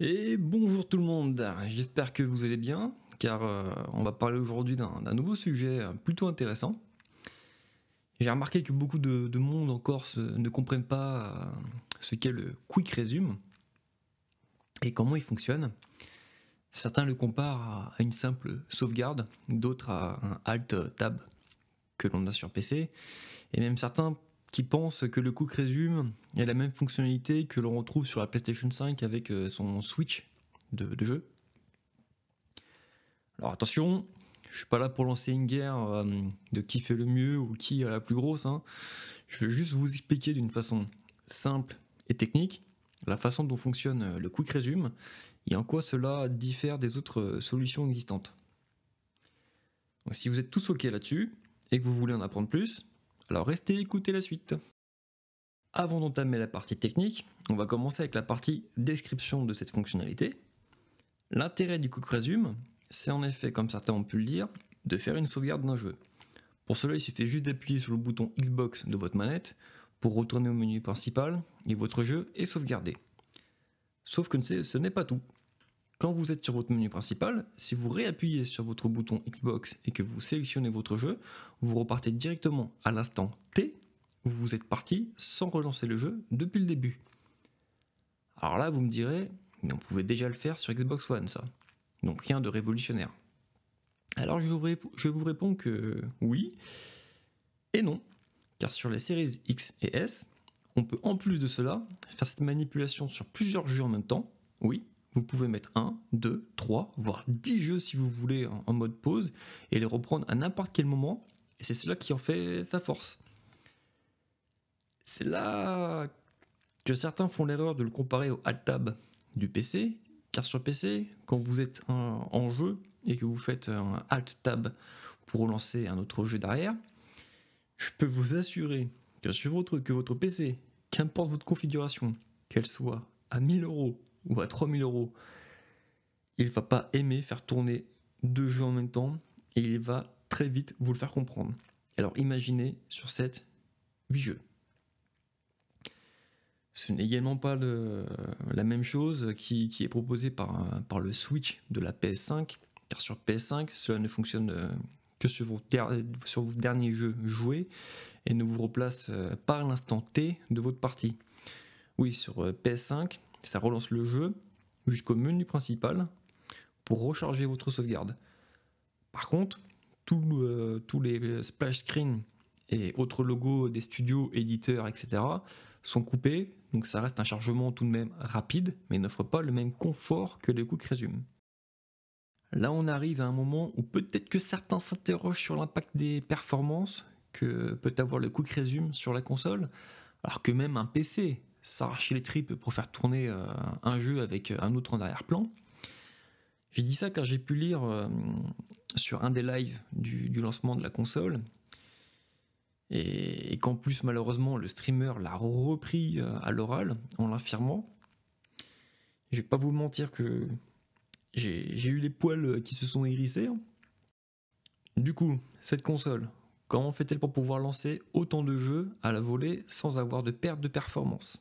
Et bonjour tout le monde, j'espère que vous allez bien, car euh, on va parler aujourd'hui d'un nouveau sujet euh, plutôt intéressant. J'ai remarqué que beaucoup de, monde encore corse ne comprennent pas euh, ce qu'est le quick resume et comment il fonctionne. Certains le comparent à une simple sauvegarde, d'autres à un alt tab que l'on a sur PC, et même certains qui pense que le Quick Resume est la même fonctionnalité que l'on retrouve sur la PlayStation 5 avec euh, son switch de, jeu. Alors attention, je suis pas là pour lancer une guerre euh, de qui fait le mieux ou qui a la plus grosse. Hein. Je veux juste vous expliquer d'une façon simple et technique la façon dont fonctionne euh, le Quick Resume et en quoi cela diffère des autres solutions existantes. Donc, si vous êtes tous OK là-dessus et que vous voulez en apprendre plus, alors restez écoutez la suite. Avant d'entamer la partie technique, on va commencer avec la partie description de cette fonctionnalité. L'intérêt du Cook resume, c'est en effet, comme certains ont pu le dire, de faire une sauvegarde d'un jeu. Pour cela, il suffit juste d'appuyer sur le bouton Xbox de votre manette pour retourner au menu principal et votre jeu est sauvegardé. Sauf que ce n'est pas tout. Quand vous êtes sur votre menu principal, si vous réappuyez sur votre bouton Xbox et que vous sélectionnez votre jeu, vous repartez directement à l'instant T où vous êtes parti sans relancer le jeu depuis le début. Alors là, vous me direz, mais on pouvait déjà le faire sur Xbox One, ça. Donc rien de révolutionnaire. Alors je vous, je vous réponds que oui et non, car sur les séries X et S, on peut en plus de cela faire cette manipulation sur plusieurs jeux en même temps, oui, vous pouvez mettre 1, 2, 3, voire 10 jeux si vous voulez en, mode pause et les reprendre à n'importe quel moment. Et c'est cela qui en fait sa force. C'est là que certains font l'erreur de le comparer au Alt Tab du PC, car sur PC, quand vous êtes en, jeu et que vous faites un Alt Tab pour relancer un autre jeu derrière, je peux vous assurer que sur votre, que votre PC, qu'importe votre configuration, qu'elle soit à 1000 euros ou à 3000 euros, il va pas aimer faire tourner deux jeux en même temps et il va très vite vous le faire comprendre. Alors imaginez sur 7, 8 jeux. Ce n'est également pas la même chose qui, est proposée par, par, le Switch de la PS5, car sur PS5, cela ne fonctionne euh, que sur vos, sur vos derniers jeux joués et ne vous replace euh, pas à l'instant T de votre partie. Oui, sur euh, PS5, ça relance le jeu jusqu'au menu principal pour recharger votre sauvegarde. Par contre, euh, tous les splash screens et autres logos des studios, éditeurs, etc. sont coupés, donc ça reste un chargement tout de même rapide, mais n'offre pas le même confort que le Quick Resume. Là, on arrive à un moment où peut-être que certains s'interrogent sur l'impact des performances que peut avoir le Quick Resume sur la console, alors que même un PC s'arracher les tripes pour faire tourner euh, un jeu avec euh, un autre en arrière-plan. J'ai dit ça car j'ai pu lire euh, sur un des lives du, lancement de la console, et, qu'en plus malheureusement le streamer l'a repris à l'oral en l'affirmant. Je vais pas vous mentir que j'ai eu les poils qui se sont hérissés. Du coup, cette console, comment fait-elle pour pouvoir lancer autant de jeux à la volée sans avoir de perte de performance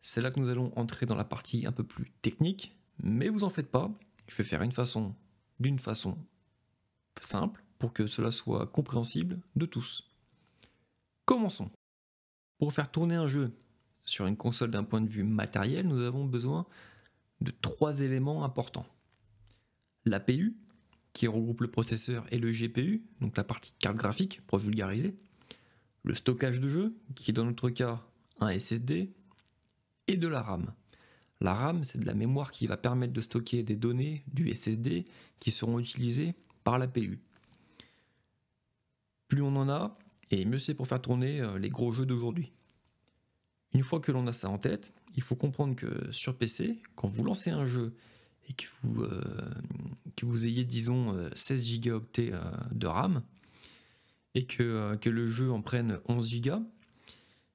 c'est là que nous allons entrer dans la partie un peu plus technique, mais vous en faites pas, je vais faire une façon d'une façon simple pour que cela soit compréhensible de tous. Commençons. Pour faire tourner un jeu sur une console d'un point de vue matériel, nous avons besoin de trois éléments importants. L'APU, qui regroupe le processeur et le GPU, donc la partie carte graphique pour vulgariser. Le stockage de jeu, qui est dans notre cas un SSD, et de la RAM. La RAM, c'est de la mémoire qui va permettre de stocker des données du SSD qui seront utilisées par la PU. Plus on en a, et mieux c'est pour faire tourner euh, les gros jeux d'aujourd'hui. Une fois que l'on a ça en tête, il faut comprendre que sur PC, quand vous lancez un jeu et que vous, euh, que vous ayez, disons, 16 euh, gigaoctets de RAM, et que, que le jeu en prenne 11 Go,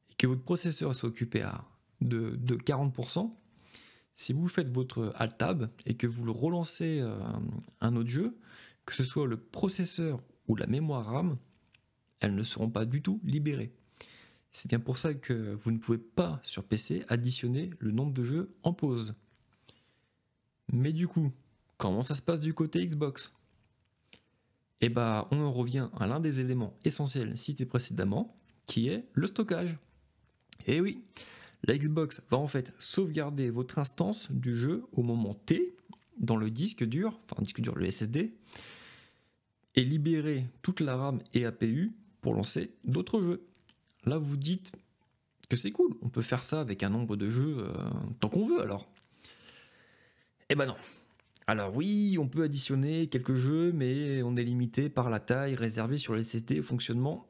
et que votre processeur soit occupé à de, 40%, si vous faites votre Alt Tab et que vous le relancez euh, un autre jeu, que ce soit le processeur ou la mémoire RAM, elles ne seront pas du tout libérées. C'est bien pour ça que vous ne pouvez pas sur PC additionner le nombre de jeux en pause. Mais du coup, comment ça se passe du côté Xbox Eh bah, on en revient à l'un des éléments essentiels cités précédemment, qui est le stockage. Et eh oui, la Xbox va en fait sauvegarder votre instance du jeu au moment T dans le disque dur, enfin disque dur, le SSD, et libérer toute la RAM et APU pour lancer d'autres jeux. Là, vous dites que c'est cool, on peut faire ça avec un nombre de jeux euh, tant qu'on veut alors. Eh ben non. Alors oui, on peut additionner quelques jeux, mais on est limité par la taille réservée sur le SSD au fonctionnement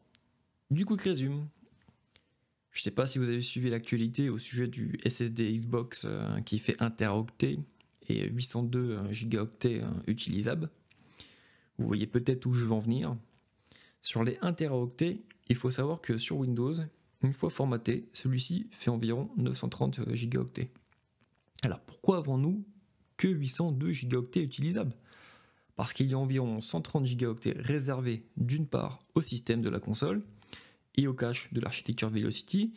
du Quick Resume. Je ne sais pas si vous avez suivi l'actualité au sujet du SSD Xbox euh, qui fait Teraoctet et 802 euh, gigaoctets euh, utilisables. Vous voyez peut-être où je veux en venir. Sur les 1 teraoctets, il faut savoir que sur Windows, une fois formaté, celui-ci fait environ 930 gigaoctets. Alors pourquoi avons-nous que 802 gigaoctets utilisables Parce qu'il y a environ 130 gigaoctets réservés d'une part au système de la console et au cache de l'architecture Velocity.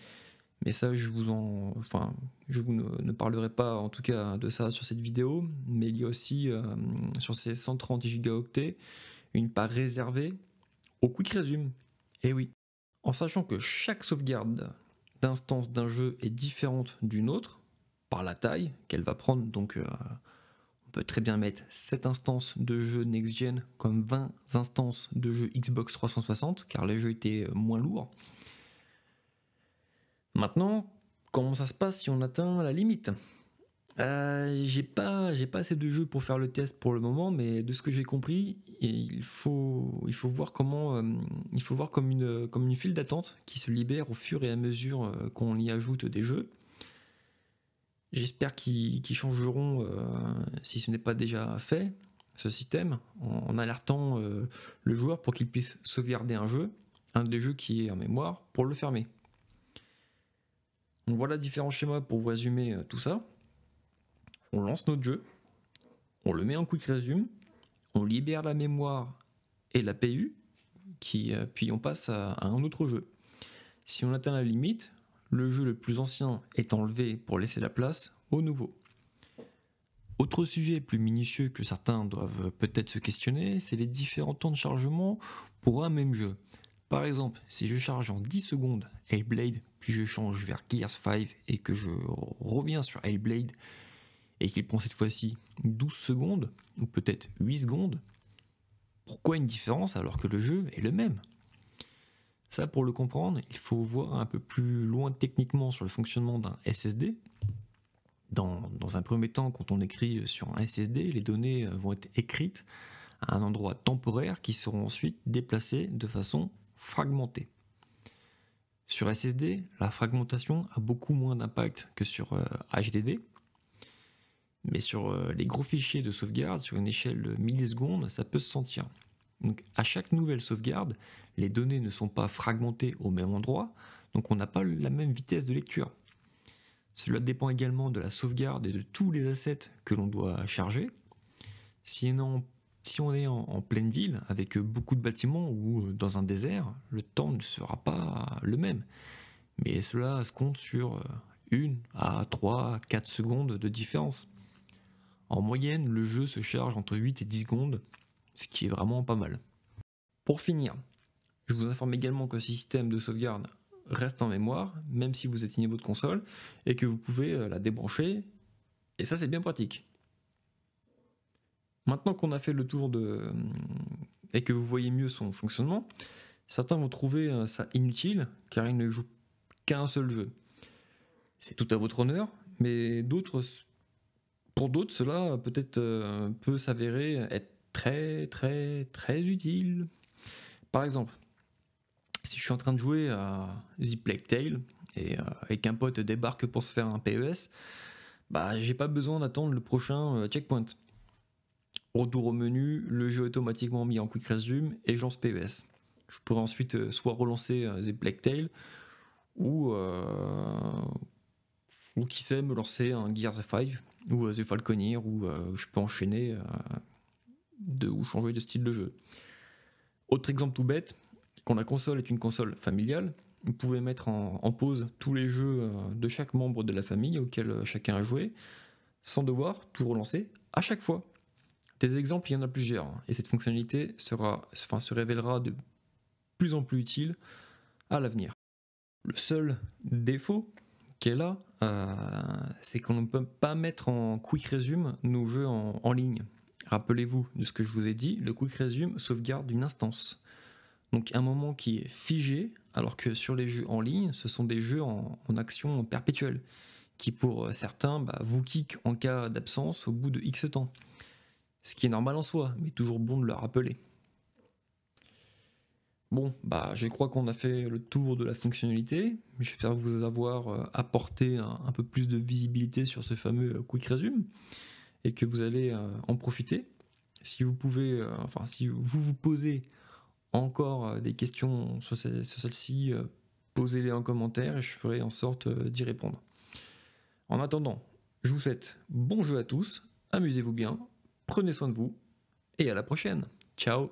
Mais ça, je vous en, enfin, je vous ne, parlerai pas en tout cas de ça sur cette vidéo. Mais il y a aussi euh, sur ces 130 gigaoctets une part réservée au quick resume. Et oui, en sachant que chaque sauvegarde d'instance d'un jeu est différente d'une autre par la taille qu'elle va prendre, donc euh, on peut très bien mettre 7 instances de jeu next-gen comme 20 instances de jeux Xbox 360, car les jeux étaient euh, moins lourds. Maintenant, comment ça se passe si on atteint la limite euh, j'ai pas, j'ai pas assez de jeux pour faire le test pour le moment, mais de ce que j'ai compris, il faut, il faut voir comment, euh, il faut voir comme une, comme une file d'attente qui se libère au fur et à mesure qu'on y ajoute des jeux. J'espère qu'ils changeront, euh, si ce n'est pas déjà fait, ce système en, alertant euh, le joueur pour qu'il puisse sauvegarder un jeu, un des jeux qui est en mémoire, pour le fermer. Donc voilà différents schémas pour vous résumer euh, tout ça. On lance notre jeu, on le met en quick resume, on libère la mémoire et la PU, puis on passe à un autre jeu. Si on atteint la limite, le jeu le plus ancien est enlevé pour laisser la place au nouveau. Autre sujet plus minutieux que certains doivent peut-être se questionner, c'est les différents temps de chargement pour un même jeu. Par exemple, si je charge en 10 secondes Hellblade, puis je change vers Gears 5 et que je reviens sur Hellblade et qu'il prend cette fois-ci 12 secondes, ou peut-être 8 secondes, pourquoi une différence alors que le jeu est le même ça, pour le comprendre, il faut voir un peu plus loin techniquement sur le fonctionnement d'un SSD. Dans, un premier temps, quand on écrit sur un SSD, les données euh, vont être écrites à un endroit temporaire qui seront ensuite déplacées de façon fragmentée. Sur SSD, la fragmentation a beaucoup moins d'impact que sur HDD, euh, mais sur euh, les gros fichiers de sauvegarde, sur une échelle de millisecondes, ça peut se sentir. Donc à chaque nouvelle sauvegarde, les données ne sont pas fragmentées au même endroit, donc on n'a pas la même vitesse de lecture. Cela dépend également de la sauvegarde et de tous les assets que l'on doit charger. Si on, est en, pleine ville, avec beaucoup de bâtiments ou euh, dans un désert, le temps ne sera pas le même. Mais cela se compte sur 1 euh, à 3, 4 secondes de différence. En moyenne, le jeu se charge entre 8 et 10 secondes ce qui est vraiment pas mal. Pour finir, je vous informe également que ce système de sauvegarde reste en mémoire, même si vous éteignez votre console, et que vous pouvez euh, la débrancher, et ça c'est bien pratique. Maintenant qu'on a fait le tour de... Euh, et que vous voyez mieux son fonctionnement, certains vont trouver euh, ça inutile, car ils ne jouent qu'à un seul jeu. C'est tout à votre honneur, mais d'autres, pour d'autres, cela peut-être peut s'avérer être très très très utile. Par exemple, si je suis en train de jouer à The Black Tail euh, et, qu'un pote débarque pour se faire un PES, bah j'ai pas besoin d'attendre le prochain euh, checkpoint. Retour au menu, le jeu est automatiquement mis en quick resume et j'en lance PES. Je pourrais ensuite euh, soit relancer The Plague Tail ou, ou qui sait me lancer un Gears of 5 ou The Falconeer ou je peux enchaîner de, ou changer de style de jeu. Autre exemple tout bête, quand la console est une console familiale, vous pouvez mettre en, pause tous les jeux euh, de chaque membre de la famille auquel euh, chacun a joué, sans devoir tout relancer à chaque fois. Des exemples, il y en a plusieurs, hein, et cette fonctionnalité se révélera de plus en plus utile à l'avenir. Le seul défaut qu'elle a, euh, c'est qu'on ne peut pas mettre en quick resume nos jeux en ligne. Rappelez-vous de ce que je vous ai dit, le quick resume sauvegarde une instance. Donc un moment qui est figé, alors que sur les jeux en ligne, ce sont des jeux en, action perpétuelle, qui pour euh, certains bah, vous kick en cas d'absence au bout de X temps. Ce qui est normal en soi, mais toujours bon de le rappeler. Bon, bah, je crois qu'on a fait le tour de la fonctionnalité. J'espère vous avoir euh, apporté un, peu plus de visibilité sur ce fameux euh, quick resume et que vous allez euh, en profiter. Si vous pouvez, euh, enfin, si vous vous posez encore euh, des questions sur, sur celle-ci, posez-les en commentaire et je ferai en sorte d'y répondre. En attendant, je vous souhaite bon jeu à tous, amusez-vous bien, prenez soin de vous et à la prochaine. Ciao